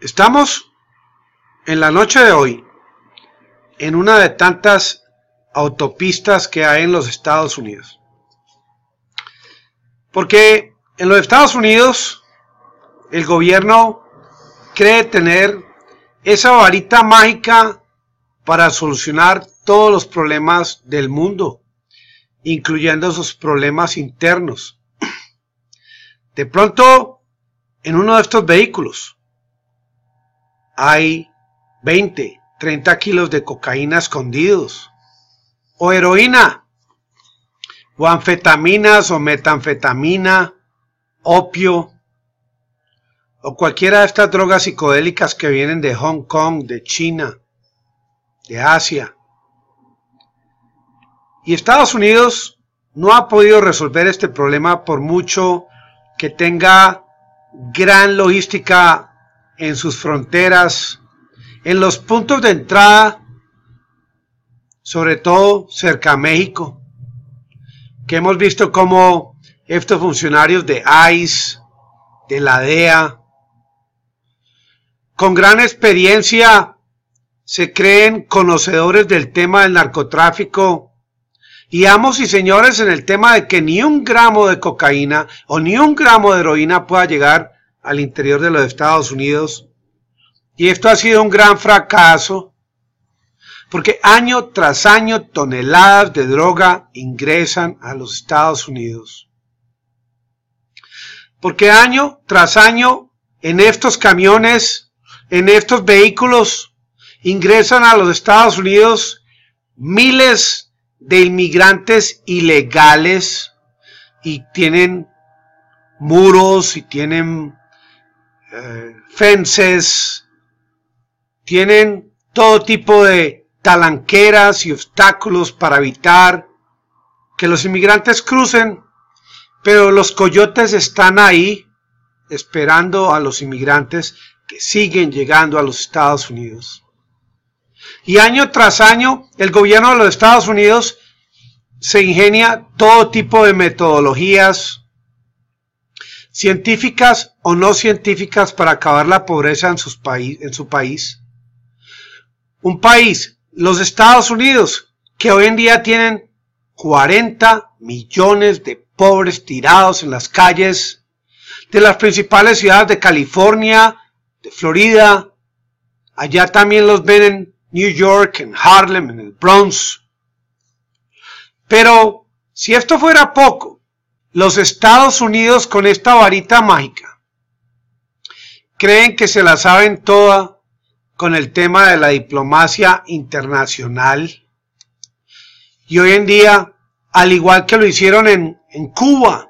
Estamos en la noche de hoy en una de tantas autopistas que hay en los Estados Unidos. Porque en los Estados Unidos el gobierno cree tener esa varita mágica para solucionar todos los problemas del mundo, incluyendo sus problemas internos. De pronto, en uno de estos vehículos, hay 20, 30 kilos de cocaína escondidos, o heroína, o anfetaminas o metanfetamina, opio, o cualquiera de estas drogas psicodélicas que vienen de Hong Kong, de China, de Asia. Y Estados Unidos no ha podido resolver este problema por mucho que tenga gran logística en sus fronteras, en los puntos de entrada, sobre todo cerca México, que hemos visto cómo estos funcionarios de ICE, de la DEA, con gran experiencia se creen conocedores del tema del narcotráfico y amos y señores en el tema de que ni un gramo de cocaína o ni un gramo de heroína pueda llegar al interior de los Estados Unidos. Y esto ha sido un gran fracaso, porque año tras año toneladas de droga ingresan a los Estados Unidos. Porque año tras año en estos camiones, en estos vehículos, ingresan a los Estados Unidos miles de inmigrantes ilegales y tienen muros y tienen eh, fences, tienen todo tipo de talanqueras y obstáculos para evitar que los inmigrantes crucen, pero los coyotes están ahí esperando a los inmigrantes que siguen llegando a los Estados Unidos. Y año tras año, el gobierno de los Estados Unidos se ingenia todo tipo de metodologías científicas o no científicas para acabar la pobreza en, sus país en su país. Un país, los Estados Unidos, que hoy en día tienen 40 millones de pobres tirados en las calles de las principales ciudades de California, de Florida. Allá también los ven en New York, en Harlem, en el Bronx. Pero si esto fuera poco, los Estados Unidos con esta varita mágica creen que se la saben toda con el tema de la diplomacia internacional. Y hoy en día, al igual que lo hicieron en, en Cuba,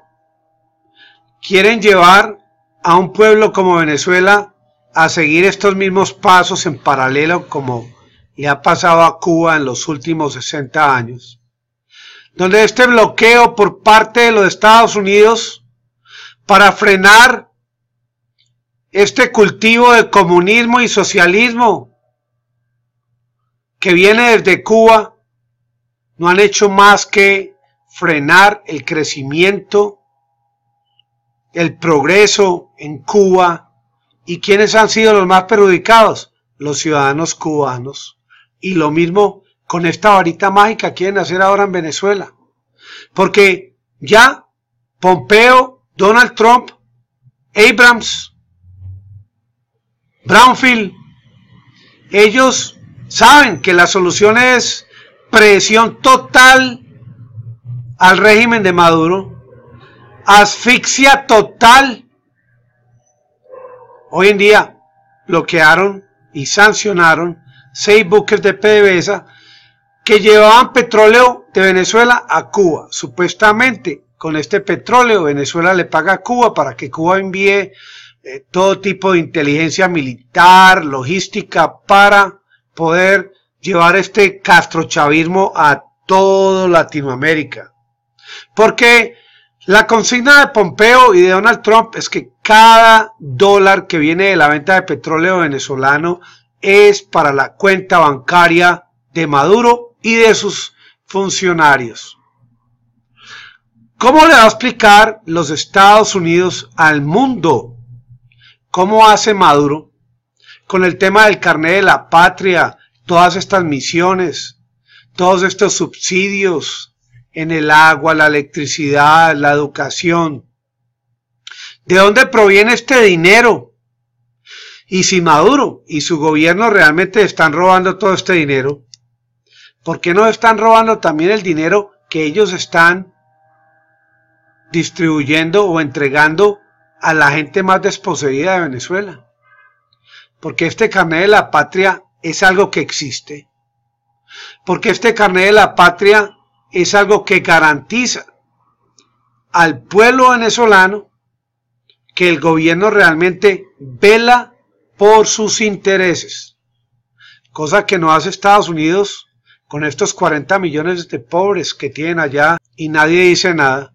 quieren llevar a un pueblo como Venezuela a seguir estos mismos pasos en paralelo como le ha pasado a Cuba en los últimos 60 años donde este bloqueo por parte de los Estados Unidos para frenar este cultivo de comunismo y socialismo que viene desde Cuba, no han hecho más que frenar el crecimiento, el progreso en Cuba. ¿Y quiénes han sido los más perjudicados? Los ciudadanos cubanos. Y lo mismo con esta varita mágica quieren hacer ahora en Venezuela. Porque ya Pompeo, Donald Trump, Abrams, Brownfield, ellos saben que la solución es presión total al régimen de Maduro, asfixia total. Hoy en día bloquearon y sancionaron seis buques de PDVSA que llevaban petróleo de Venezuela a Cuba. Supuestamente con este petróleo Venezuela le paga a Cuba para que Cuba envíe eh, todo tipo de inteligencia militar, logística para poder llevar este castrochavismo a toda Latinoamérica. Porque la consigna de Pompeo y de Donald Trump es que cada dólar que viene de la venta de petróleo venezolano es para la cuenta bancaria de Maduro y de sus funcionarios. ¿Cómo le va a explicar los Estados Unidos al mundo cómo hace Maduro con el tema del carnet de la patria, todas estas misiones, todos estos subsidios en el agua, la electricidad, la educación? ¿De dónde proviene este dinero? Y si Maduro y su gobierno realmente están robando todo este dinero, ¿Por qué no están robando también el dinero que ellos están distribuyendo o entregando a la gente más desposeída de Venezuela? Porque este carnet de la patria es algo que existe. Porque este carnet de la patria es algo que garantiza al pueblo venezolano que el gobierno realmente vela por sus intereses, cosa que no hace Estados Unidos con estos 40 millones de pobres que tienen allá y nadie dice nada.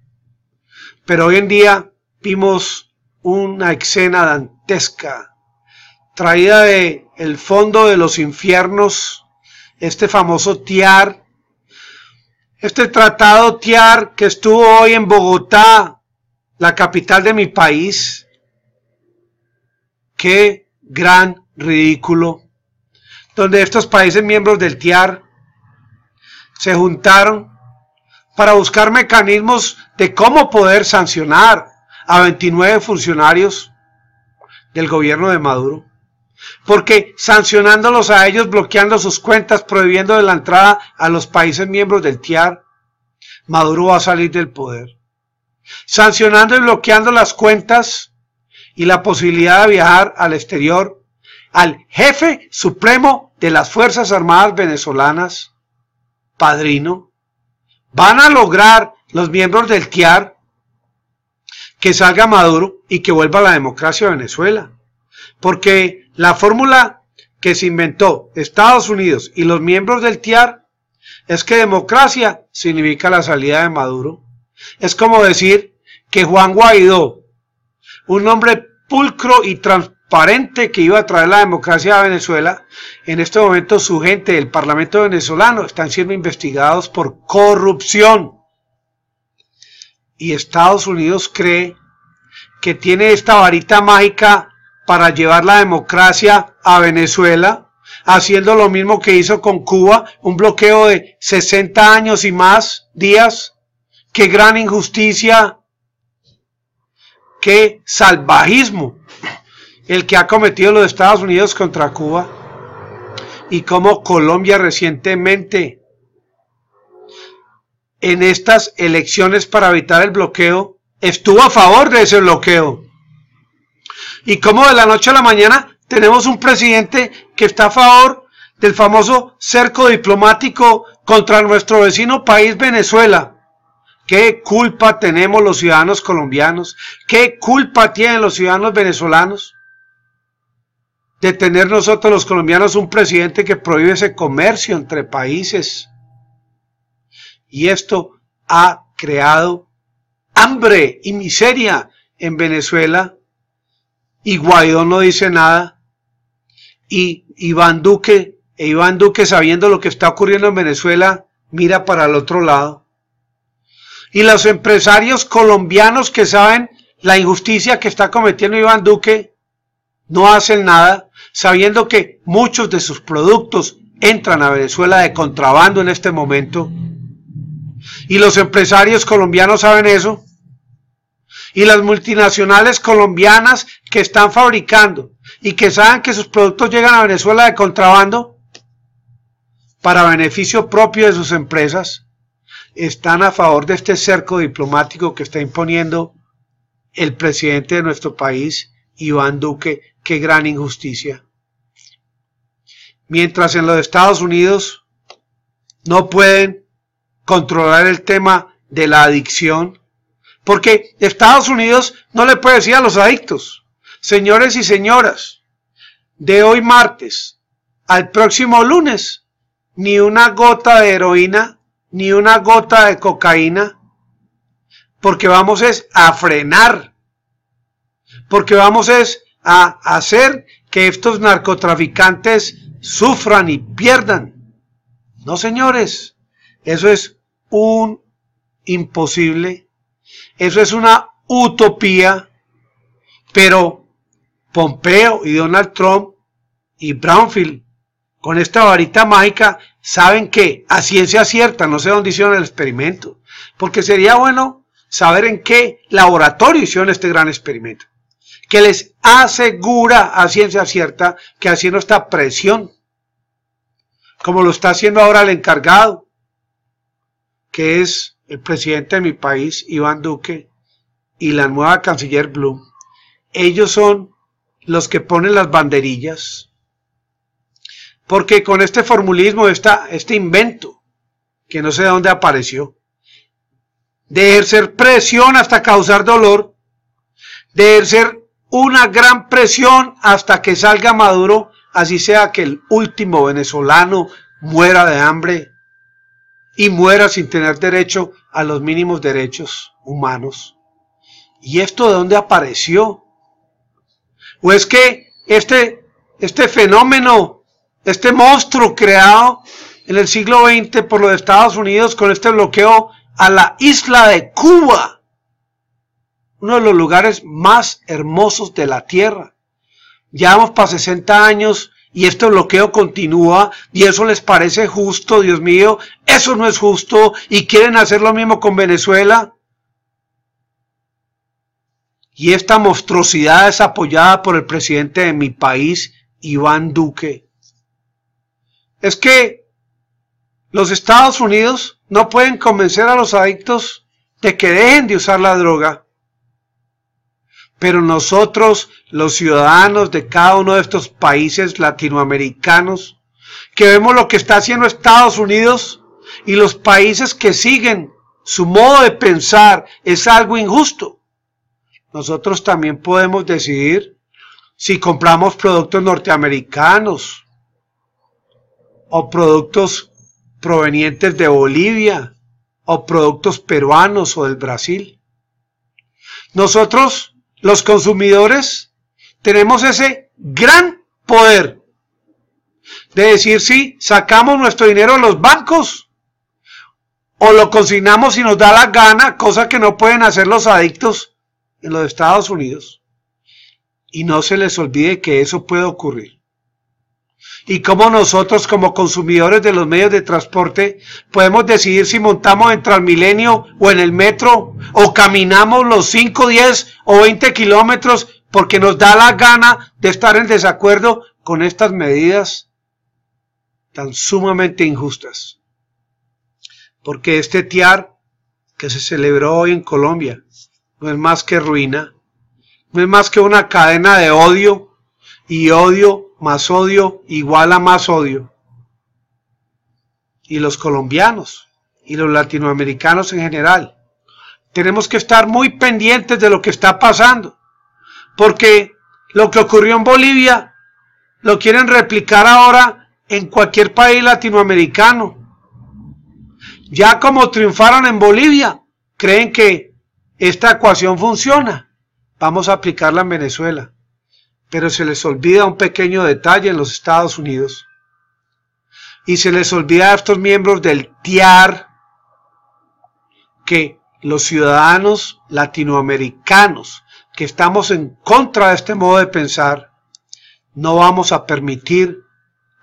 Pero hoy en día vimos una escena dantesca, traída de el fondo de los infiernos, este famoso TIAR, este tratado TIAR que estuvo hoy en Bogotá, la capital de mi país. Qué gran ridículo. Donde estos países miembros del TIAR se juntaron para buscar mecanismos de cómo poder sancionar a 29 funcionarios del gobierno de Maduro. Porque sancionándolos a ellos, bloqueando sus cuentas, prohibiendo de la entrada a los países miembros del TIAR, Maduro va a salir del poder. Sancionando y bloqueando las cuentas y la posibilidad de viajar al exterior al jefe supremo de las Fuerzas Armadas venezolanas, padrino? ¿Van a lograr los miembros del TIAR que salga Maduro y que vuelva la democracia a Venezuela? Porque la fórmula que se inventó Estados Unidos y los miembros del TIAR es que democracia significa la salida de Maduro. Es como decir que Juan Guaidó, un hombre pulcro y transparente, que iba a traer la democracia a Venezuela, en este momento su gente del Parlamento venezolano están siendo investigados por corrupción. Y Estados Unidos cree que tiene esta varita mágica para llevar la democracia a Venezuela, haciendo lo mismo que hizo con Cuba, un bloqueo de 60 años y más días. Qué gran injusticia, qué salvajismo el que ha cometido los Estados Unidos contra Cuba y como Colombia recientemente en estas elecciones para evitar el bloqueo estuvo a favor de ese bloqueo y como de la noche a la mañana tenemos un presidente que está a favor del famoso cerco diplomático contra nuestro vecino país Venezuela. ¿Qué culpa tenemos los ciudadanos colombianos? ¿Qué culpa tienen los ciudadanos venezolanos? de tener nosotros los colombianos un presidente que prohíbe ese comercio entre países. Y esto ha creado hambre y miseria en Venezuela. Y Guaidó no dice nada. Y Iván Duque, e Iván Duque sabiendo lo que está ocurriendo en Venezuela, mira para el otro lado. Y los empresarios colombianos que saben la injusticia que está cometiendo Iván Duque, no hacen nada sabiendo que muchos de sus productos entran a Venezuela de contrabando en este momento, y los empresarios colombianos saben eso, y las multinacionales colombianas que están fabricando y que saben que sus productos llegan a Venezuela de contrabando para beneficio propio de sus empresas, están a favor de este cerco diplomático que está imponiendo el presidente de nuestro país, Iván Duque, qué gran injusticia. Mientras en los Estados Unidos no pueden controlar el tema de la adicción, porque Estados Unidos no le puede decir a los adictos, señores y señoras, de hoy martes al próximo lunes, ni una gota de heroína, ni una gota de cocaína, porque vamos es a frenar, porque vamos es a hacer que estos narcotraficantes sufran y pierdan. No, señores, eso es un imposible, eso es una utopía, pero Pompeo y Donald Trump y Brownfield con esta varita mágica saben que a ciencia cierta, no sé dónde hicieron el experimento, porque sería bueno saber en qué laboratorio hicieron este gran experimento que les asegura a ciencia cierta que haciendo esta presión, como lo está haciendo ahora el encargado, que es el presidente de mi país, Iván Duque, y la nueva canciller Blum, ellos son los que ponen las banderillas, porque con este formulismo, esta, este invento, que no sé de dónde apareció, de ejercer presión hasta causar dolor, de ejercer una gran presión hasta que salga Maduro, así sea que el último venezolano muera de hambre y muera sin tener derecho a los mínimos derechos humanos. ¿Y esto de dónde apareció? ¿O es que este, este fenómeno, este monstruo creado en el siglo XX por los Estados Unidos con este bloqueo a la isla de Cuba, uno de los lugares más hermosos de la tierra. Llevamos para 60 años y este bloqueo continúa y eso les parece justo, Dios mío, eso no es justo y quieren hacer lo mismo con Venezuela. Y esta monstruosidad es apoyada por el presidente de mi país, Iván Duque. Es que los Estados Unidos no pueden convencer a los adictos de que dejen de usar la droga. Pero nosotros, los ciudadanos de cada uno de estos países latinoamericanos, que vemos lo que está haciendo Estados Unidos y los países que siguen su modo de pensar, es algo injusto. Nosotros también podemos decidir si compramos productos norteamericanos o productos provenientes de Bolivia o productos peruanos o del Brasil. Nosotros los consumidores tenemos ese gran poder de decir si sacamos nuestro dinero de los bancos o lo consignamos si nos da la gana, cosa que no pueden hacer los adictos en los Estados Unidos. Y no se les olvide que eso puede ocurrir y cómo nosotros como consumidores de los medios de transporte podemos decidir si montamos en Transmilenio o en el metro o caminamos los 5, 10 o 20 kilómetros porque nos da la gana de estar en desacuerdo con estas medidas tan sumamente injustas. Porque este TIAR que se celebró hoy en Colombia no es más que ruina, no es más que una cadena de odio y odio más odio igual a más odio. Y los colombianos y los latinoamericanos en general. Tenemos que estar muy pendientes de lo que está pasando, porque lo que ocurrió en Bolivia lo quieren replicar ahora en cualquier país latinoamericano. Ya como triunfaron en Bolivia, creen que esta ecuación funciona. Vamos a aplicarla en Venezuela pero se les olvida un pequeño detalle en los Estados Unidos. Y se les olvida a estos miembros del TIAR que los ciudadanos latinoamericanos que estamos en contra de este modo de pensar, no vamos a permitir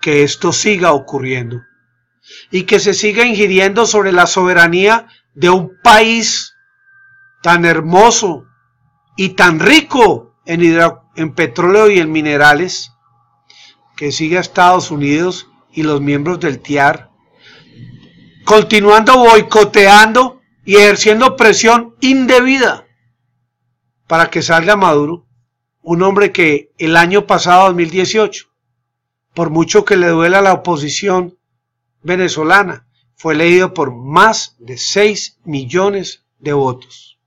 que esto siga ocurriendo y que se siga ingiriendo sobre la soberanía de un país tan hermoso y tan rico en hidro en petróleo y en minerales, que sigue a Estados Unidos y los miembros del TIAR, continuando boicoteando y ejerciendo presión indebida para que salga Maduro, un hombre que el año pasado, 2018, por mucho que le duela a la oposición venezolana, fue leído por más de 6 millones de votos.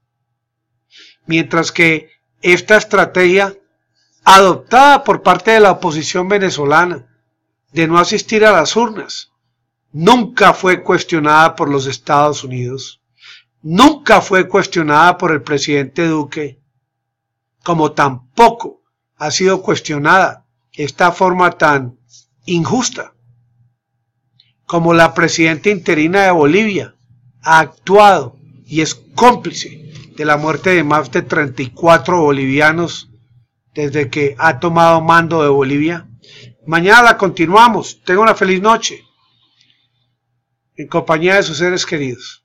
Mientras que esta estrategia adoptada por parte de la oposición venezolana de no asistir a las urnas, nunca fue cuestionada por los Estados Unidos, nunca fue cuestionada por el presidente Duque, como tampoco ha sido cuestionada esta forma tan injusta como la presidenta interina de Bolivia ha actuado y es cómplice de la muerte de más de 34 bolivianos desde que ha tomado mando de Bolivia. Mañana continuamos. tengo una feliz noche. En compañía de sus seres queridos.